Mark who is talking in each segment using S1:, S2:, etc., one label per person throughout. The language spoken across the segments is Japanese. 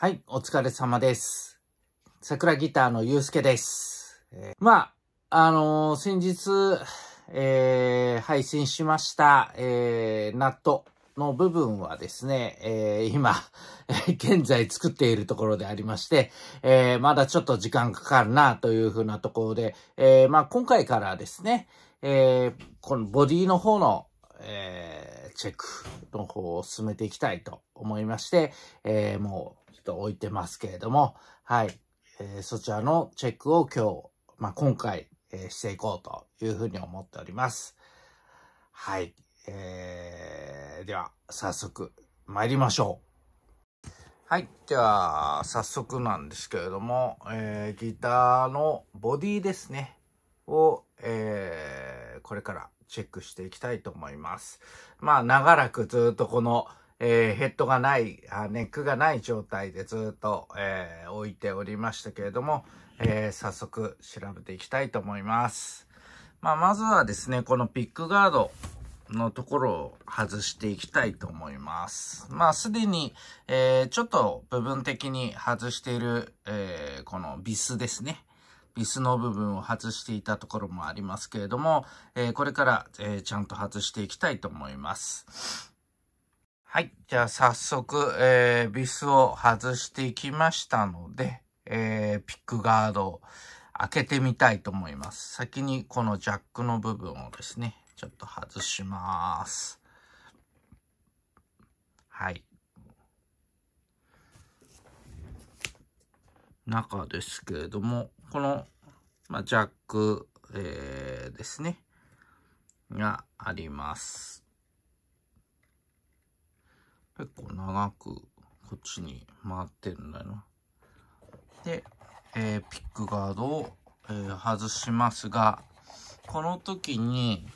S1: はい、お疲れ様です。桜ギターのゆうすけです。えー、まあ、あのー、先日、えー、配信しました、えー、ナットの部分はですね、えー、今、現在作っているところでありまして、えー、まだちょっと時間かかるなというふうなところで、えー、まあ、今回からですね、えー、このボディの方の、えー、チェックの方を進めていきたいと思いまして、えー、もうと置いてますけれども、はい。えー、そちらのチェックを今日、まあ、今回、えー、していこうというふうに思っております。はい。えー、では、早速参りましょう。はい。では、早速なんですけれども、えー、ギターのボディですね。を、えー、これからチェックしていきたいと思います。まあ、長らくずっとこの、えー、ヘッドがない、ネックがない状態でずっと、えー、置いておりましたけれども、えー、早速調べていきたいと思います。まあ、まずはですね、このピックガードのところを外していきたいと思います。まあ、すでに、えー、ちょっと部分的に外している、えー、このビスですね。ビスの部分を外していたところもありますけれども、えー、これから、えー、ちゃんと外していきたいと思います。はい。じゃあ早速、えー、ビスを外していきましたので、えー、ピックガードを開けてみたいと思います。先にこのジャックの部分をですね、ちょっと外します。はい。中ですけれども、この、まあ、ジャック、えー、ですね、があります。結構長くこっちに回ってるんだよな。で、えー、ピックガードを、えー、外しますが、この時に、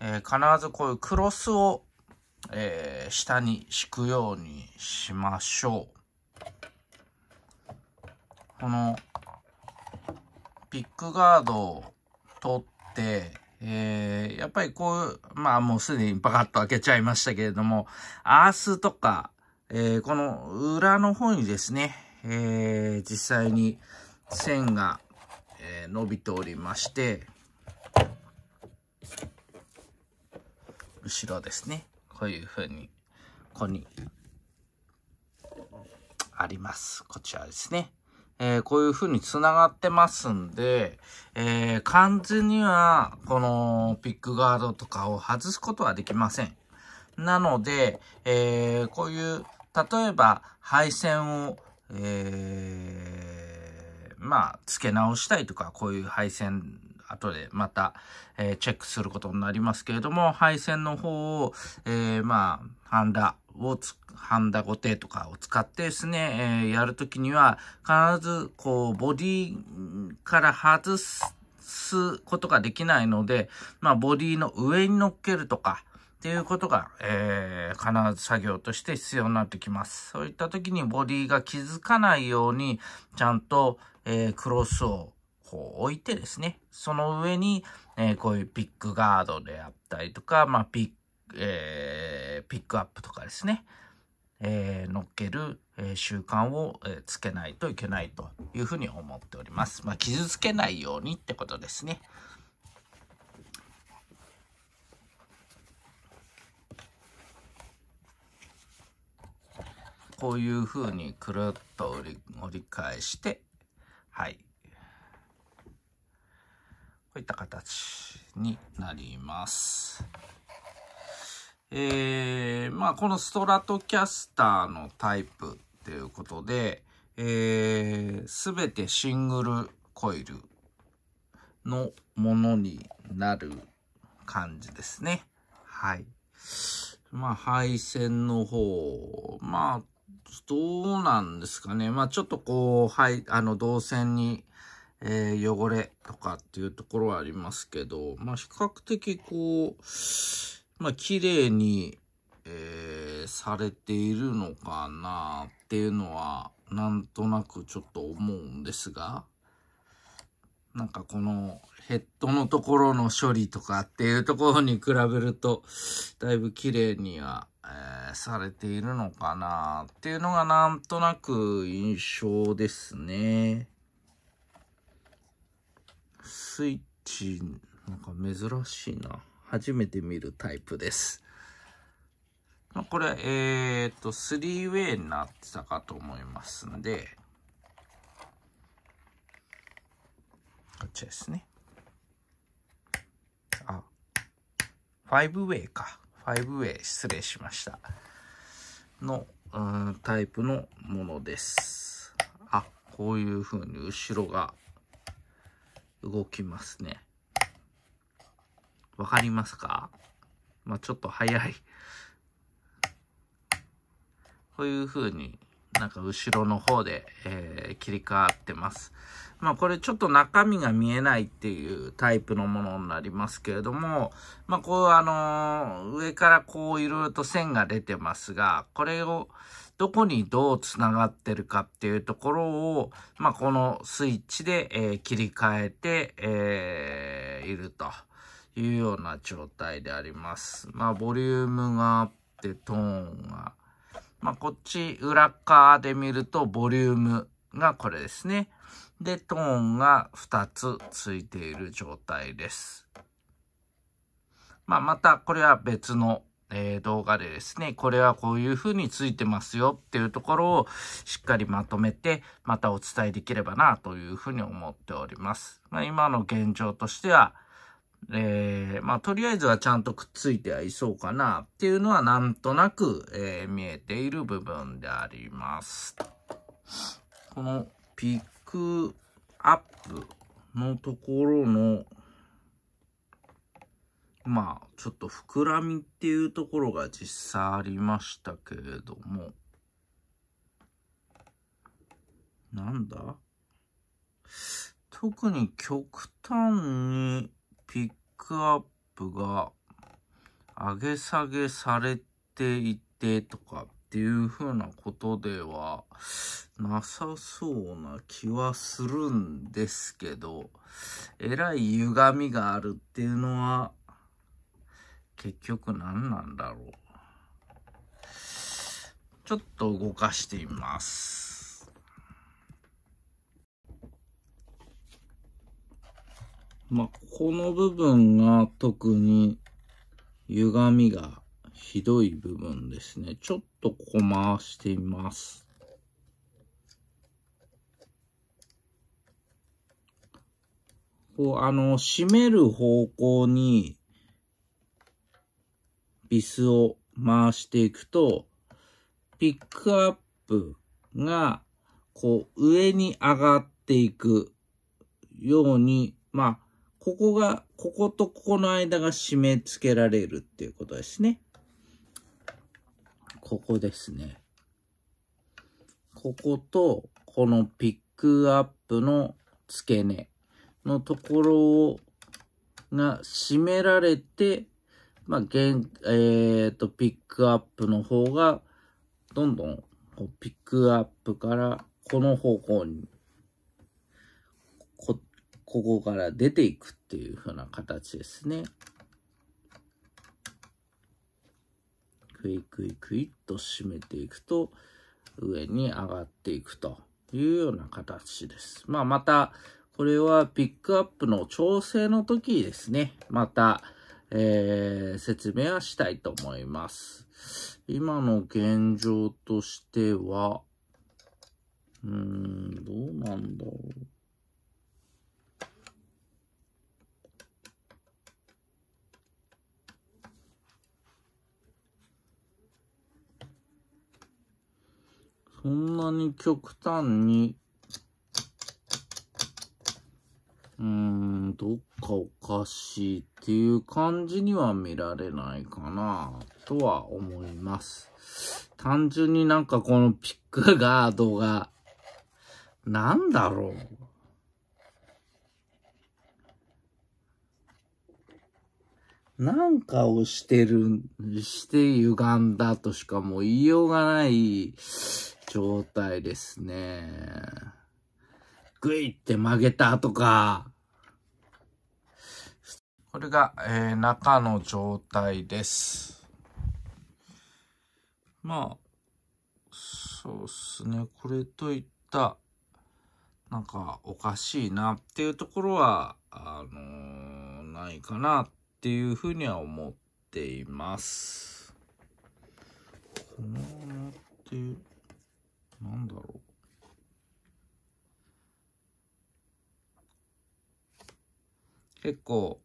S1: えー、必ずこういうクロスを、えー、下に敷くようにしましょう。このピックガードを取って、えー、やっぱりこう、まあもうすでにパカッと開けちゃいましたけれども、アースとか、えー、この裏の方にですね、えー、実際に線が、え伸びておりまして、後ろですね、こういうふうに、ここにあります。こちらですね。えー、こういう風に繋がってますんで、えー、完全には、このピックガードとかを外すことはできません。なので、えー、こういう、例えば配線を、えー、まあ、付け直したいとか、こういう配線後でまた、えー、チェックすることになりますけれども、配線の方を、えー、まあ、ハンダ、をハンダゴテとかを使ってですね、えー、やるときには、必ず、こう、ボディから外すことができないので、まあ、ボディの上に乗っけるとか、っていうことが、えー、必ず作業として必要になってきます。そういった時にボディが気づかないように、ちゃんと、えー、クロスをこう置いてですね、その上に、えー、こういうピックガードであったりとか、まあ、ピッえー、ピックアップとかですね、えー、乗っける、えー、習慣を、えつけないといけないというふうに思っております。まあ、傷つけないようにってことですね。こういうふうにくるっと折り返して、はい。こういった形になります。えー、まあ、このストラトキャスターのタイプっていうことで、えー、全てシングルコイルのものになる感じですね。はい。まあ、配線の方、まあ、どうなんですかね。まあ、ちょっとこう、はい、あの、動線に、えー、汚れとかっていうところはありますけど、まあ、比較的こう、まあ、綺麗に、えー、されているのかなっていうのは、なんとなくちょっと思うんですが、なんかこのヘッドのところの処理とかっていうところに比べると、だいぶ綺麗には、えー、されているのかなっていうのがなんとなく印象ですね。スイッチ、なんか珍しいな。初めて見るタイプです。これ、えー、っと、3ウェイになってたかと思いますんで、こっちですね。あ、5ウェイか。5ウェイ、失礼しました。の、うん、タイプのものです。あ、こういう風に後ろが動きますね。わかりますかまあ、ちょっと早い。こういう風になんか後ろの方で、えー、切り替わってます。まあこれちょっと中身が見えないっていうタイプのものになりますけれども、まあこうあのー、上からこういろいろと線が出てますが、これをどこにどう繋がってるかっていうところを、まあこのスイッチで、えー、切り替えて、えいると。いうような状態であります。まあ、ボリュームがあって、トーンが。まあ、こっち裏側で見ると、ボリュームがこれですね。で、トーンが2つついている状態です。まあ、また、これは別のえー、動画でですね、これはこういう風についてますよっていうところをしっかりまとめて、またお伝えできればなという風に思っております。まあ、今の現状としては、えー、まあ、とりあえずはちゃんとくっついてはいそうかなっていうのはなんとなく、えー、見えている部分であります。このピックアップのところの、まあ、ちょっと膨らみっていうところが実際ありましたけれども、なんだ特に極端にピックアップが上げ下げされていてとかっていう風なことではなさそうな気はするんですけど、えらい歪みがあるっていうのは結局何なんだろう。ちょっと動かしてみます。まあ、この部分が特に歪みがひどい部分ですね。ちょっとここ回してみます。こう、あの、締める方向にビスを回していくと、ピックアップが、こう、上に上がっていくように、まあ、ここが、こことここの間が締め付けられるっていうことですね。ここですね。こことこのピックアップの付け根のところをが締められて、まあ、ん、えっ、ー、と、ピックアップの方が、どんどん、ピックアップから、この方向に、こっここから出ていくっていう風な形ですね。クイクイクイっと締めていくと、上に上がっていくというような形です。まあ、また、これはピックアップの調整の時ですね。また、えー、説明はしたいと思います。今の現状としては、うーん、どうなんだろう。そんなに極端に、うーん、どっかおかしいっていう感じには見られないかな、とは思います。単純になんかこのピックガードが、なんだろう。なんかをしてる、して歪んだとしかもう言いようがない状態ですね。ぐいって曲げたとか。これが、えー、中の状態です。まあ、そうっすね。これといった、なんかおかしいなっていうところは、あのー、ないかなっていうふうには思っています。このっていう。なんだろう。結構、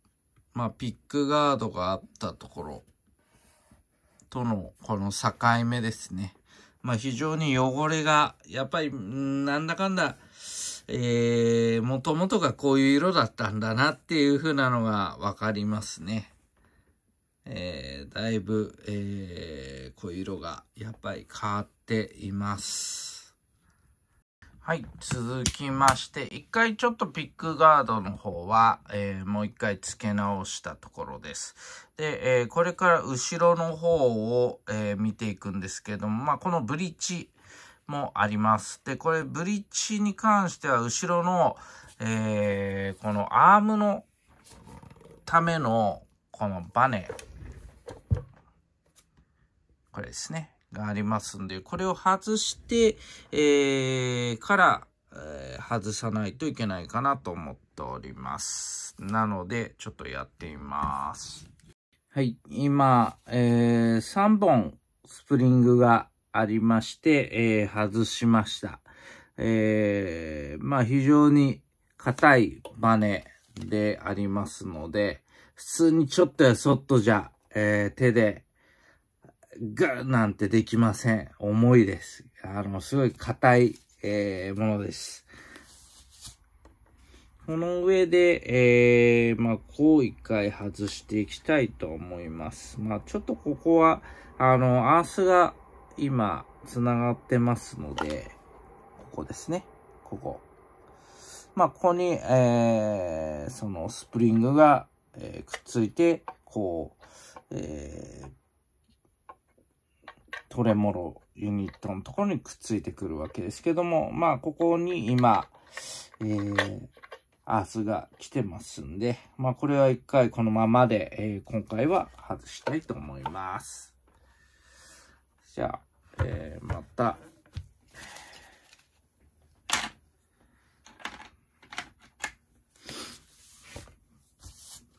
S1: まあ、ピックガードがあったところとのこの境目ですね。まあ、非常に汚れが、やっぱり、なんだかんだ、えもともとがこういう色だったんだなっていう風なのが分かりますね。えー、だいぶ、えー、こう色がやっぱり変わっています。はい、続きまして、一回ちょっとピックガードの方は、えー、もう一回付け直したところです。で、えー、これから後ろの方を、えー、見ていくんですけども、まあ、このブリッジもあります。で、これブリッジに関しては、後ろの、えー、このアームのための、このバネこれですね。がありますんで、これを外して、えー、から、えー、外さないといけないかなと思っております。なので、ちょっとやってみます。はい、今、えー、3本スプリングがありまして、えー、外しました。えー、まあ非常に硬いバネでありますので、普通にちょっとやそっとじゃ、えー、手でぐーなんてできません。重いです。あの、すごい硬い、えー、ものです。この上で、えー、まあ、こう一回外していきたいと思います。まあ、ちょっとここは、あの、アースが今、繋がってますので、ここですね。ここ。まあ、ここに、えー、そのスプリングが、えー、くっついて、こう、えー、トレモロユニットのところにくっついてくるわけですけども、まあ、ここに今、えー、アースが来てますんで、まあ、これは一回このままで、えー、今回は外したいと思います。じゃあ、えー、また、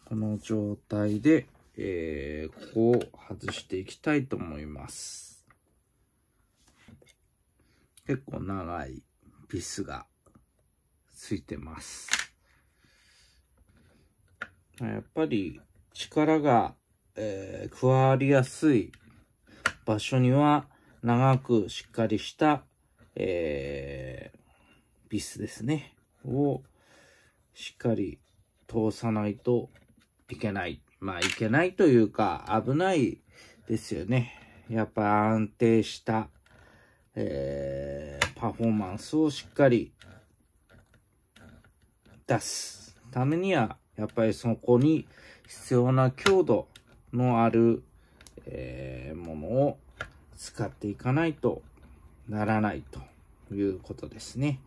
S1: この状態で、えー、ここを外していきたいと思います。結構長いピスがついてます。やっぱり力が、えー、加わりやすい場所には長くしっかりした、えー、ビスですね。をしっかり通さないといけない。まあいけないというか危ないですよね。やっぱ安定したえー、パフォーマンスをしっかり出すためには、やっぱりそこに必要な強度のある、えー、ものを使っていかないとならないということですね。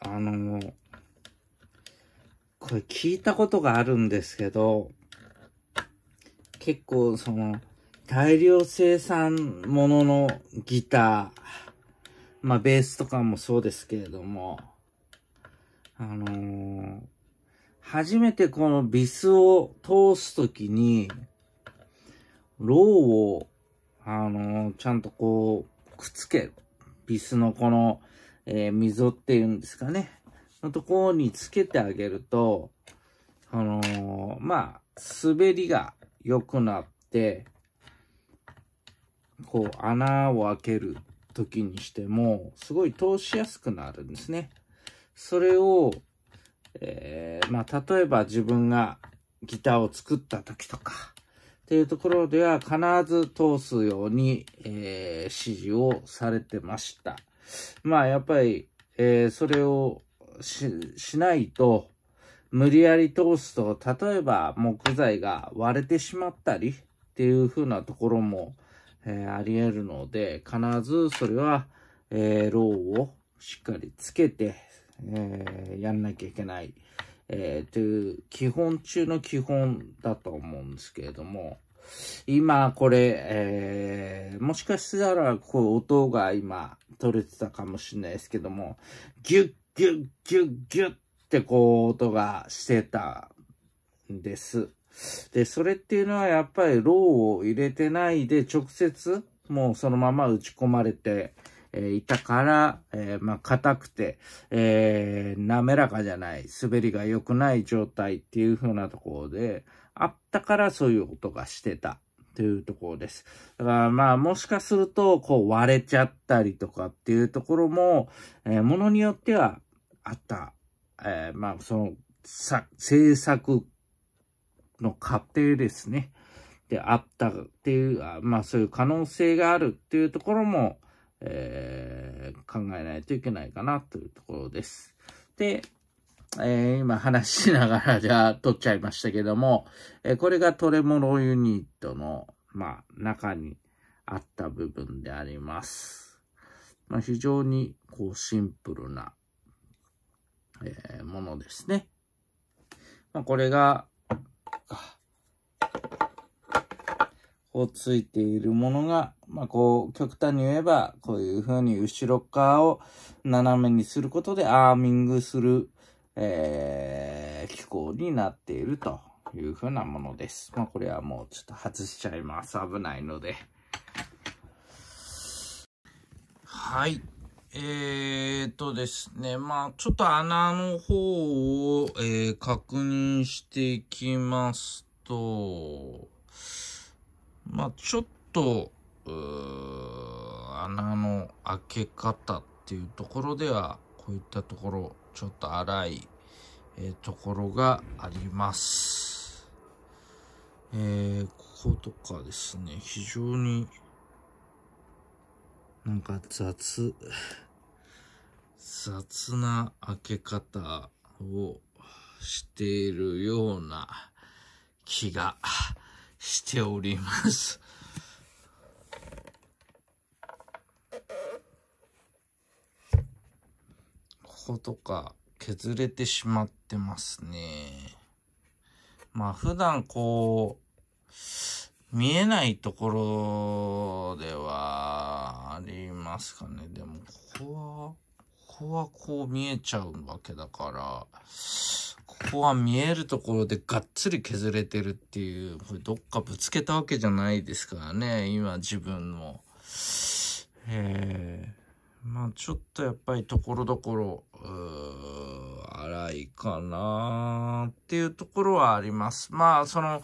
S1: あの、これ聞いたことがあるんですけど、結構その、大量生産もののギター、まあベースとかもそうですけれども、あのー、初めてこのビスを通すときに、ローを、あのー、ちゃんとこう、くっつける。ビスのこの、えー、溝っていうんですかね。のところにつけてあげると、あのー、まあ、滑りが良くなって、こう穴を開ける時にしても、すごい通しやすくなるんですね。それを、えー、まあ、例えば自分がギターを作った時とか、っていうところでは必ず通すように、えー、指示をされてました。まあ、やっぱり、えー、それをしないと、無理やり通すと、例えば木材が割れてしまったりっていう風なところも、えー、あり得るので、必ずそれは、えー、ローをしっかりつけて、えー、やんなきゃいけない、えー、という基本中の基本だと思うんですけれども、今これ、えー、もしかしたらこう音が今取れてたかもしれないですけども、ギュッギュッギュッギュッってこう音がしてたんです。で、それっていうのはやっぱりローを入れてないで直接もうそのまま打ち込まれて、えいたから、えー、まあ、硬くて、えー、滑らかじゃない、滑りが良くない状態っていう風なところで、あったからそういう音がしてた。というところです。だからまあもしかするとこう割れちゃったりとかっていうところも、えー、ものによってはあった。えー、まあそのさ制作の過程ですね。で、あったっていう、まあそういう可能性があるっていうところも、えー、考えないといけないかなというところです。で、えー、今話しながらじゃあ撮っちゃいましたけども、えー、これがトレモロユニットの、まあ、中にあった部分であります。まあ、非常にこうシンプルな、えー、ものですね。まあ、これが、こうついているものが、まあ、こう、極端に言えば、こういう風に後ろ側を斜めにすることでアーミングする、えー、機構になっているという風なものです。まあ、これはもうちょっと外しちゃいます。危ないので。はい。えー、っとですね、まあちょっと穴の方を、えー、確認していきますと、まあちょっと、穴の開け方っていうところでは、こういったところ、ちょっと荒い、えー、ところがあります。えー、こことかですね、非常になんか雑、雑な開け方をしているような気がしております。こことか削れてしまってますね。まあ普段こう、見えないところでは、ありますかね。でも、ここは、ここはこう見えちゃうわけだから、ここは見えるところでがっつり削れてるっていう、これどっかぶつけたわけじゃないですからね、今自分の。えー、まあちょっとやっぱりところどころ、荒いかなっていうところはあります。まあその、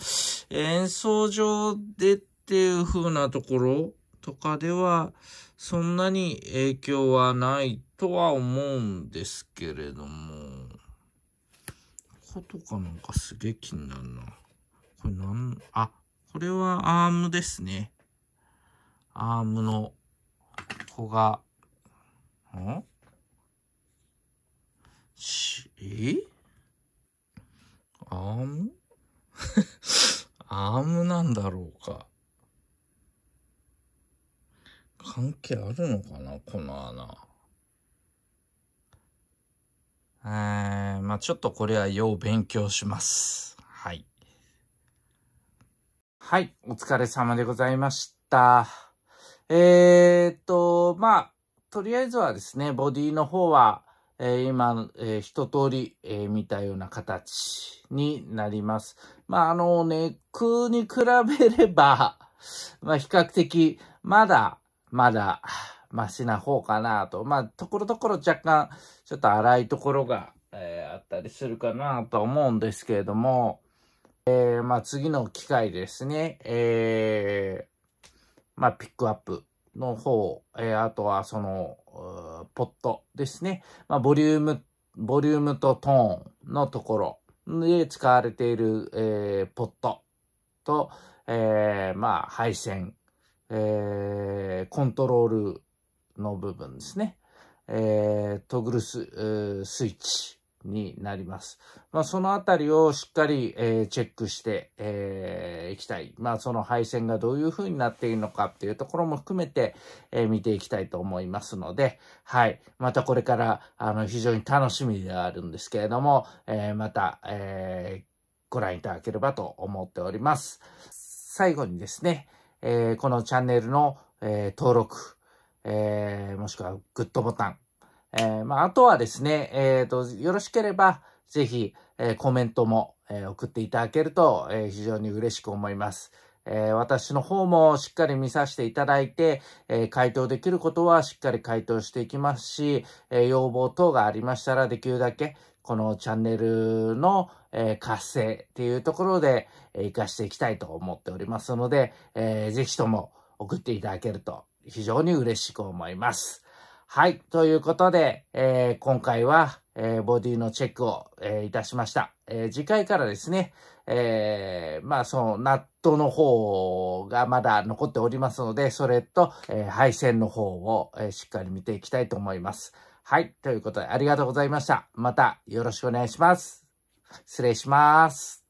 S1: 演奏上でっていう風なところ、とかでは、そんなに影響はないとは思うんですけれども、こことかなんかすげえ気になるな。これなん、あ、これはアームですね。アームの子が、んし、えアーム アームなんだろう。けあるのかなこの穴。えー、まあちょっとこれは要勉強します。はい。はい、お疲れ様でございました。えー、っと、まあ、とりあえずはですね、ボディの方は、えー、今、えー、一通り、えー、見たような形になります。まあ、あの、ネックに比べれば、まあ、比較的、まだ、まだ、マシな方かなと。まあ、ところどころ若干、ちょっと荒いところが、えー、あったりするかなと思うんですけれども、えー、まあ、次の機会ですね、えー、まあ、ピックアップの方、えー、あとはその、ポットですね。まあ、ボリューム、ボリュームとトーンのところで使われている、えー、ポットと、えー、まあ、配線えー、コントロールの部分ですね。えー、トグルススイッチになります。まあ、そのあたりをしっかり、えー、チェックして、えー、いきたい。まあ、その配線がどういう風になっているのかっていうところも含めて、えー、見ていきたいと思いますので、はい。またこれから、あの、非常に楽しみであるんですけれども、えまた、えご覧いただければと思っております。最後にですね、えー、このチャンネルの、えー、登録、えー、もしくはグッドボタン。えー、まあ、あとはですね、えっ、ー、と、よろしければ、ぜひ、えー、コメントも、えー、送っていただけると、えー、非常に嬉しく思います。えー、私の方もしっかり見させていただいて、えー、回答できることはしっかり回答していきますし、えー、要望等がありましたらできるだけこのチャンネルの、え活性っていうところで、え活かしていきたいと思っておりますので、えー、ぜひとも送っていただけると非常に嬉しく思います。はい。ということで、えー、今回は、えー、ボディのチェックを、えー、いたしました。え次回からですね、えまあ、その、ナットの方がまだ残っておりますので、それと、え配線の方を、えしっかり見ていきたいと思います。はい。ということで、ありがとうございました。またよろしくお願いします。失礼します。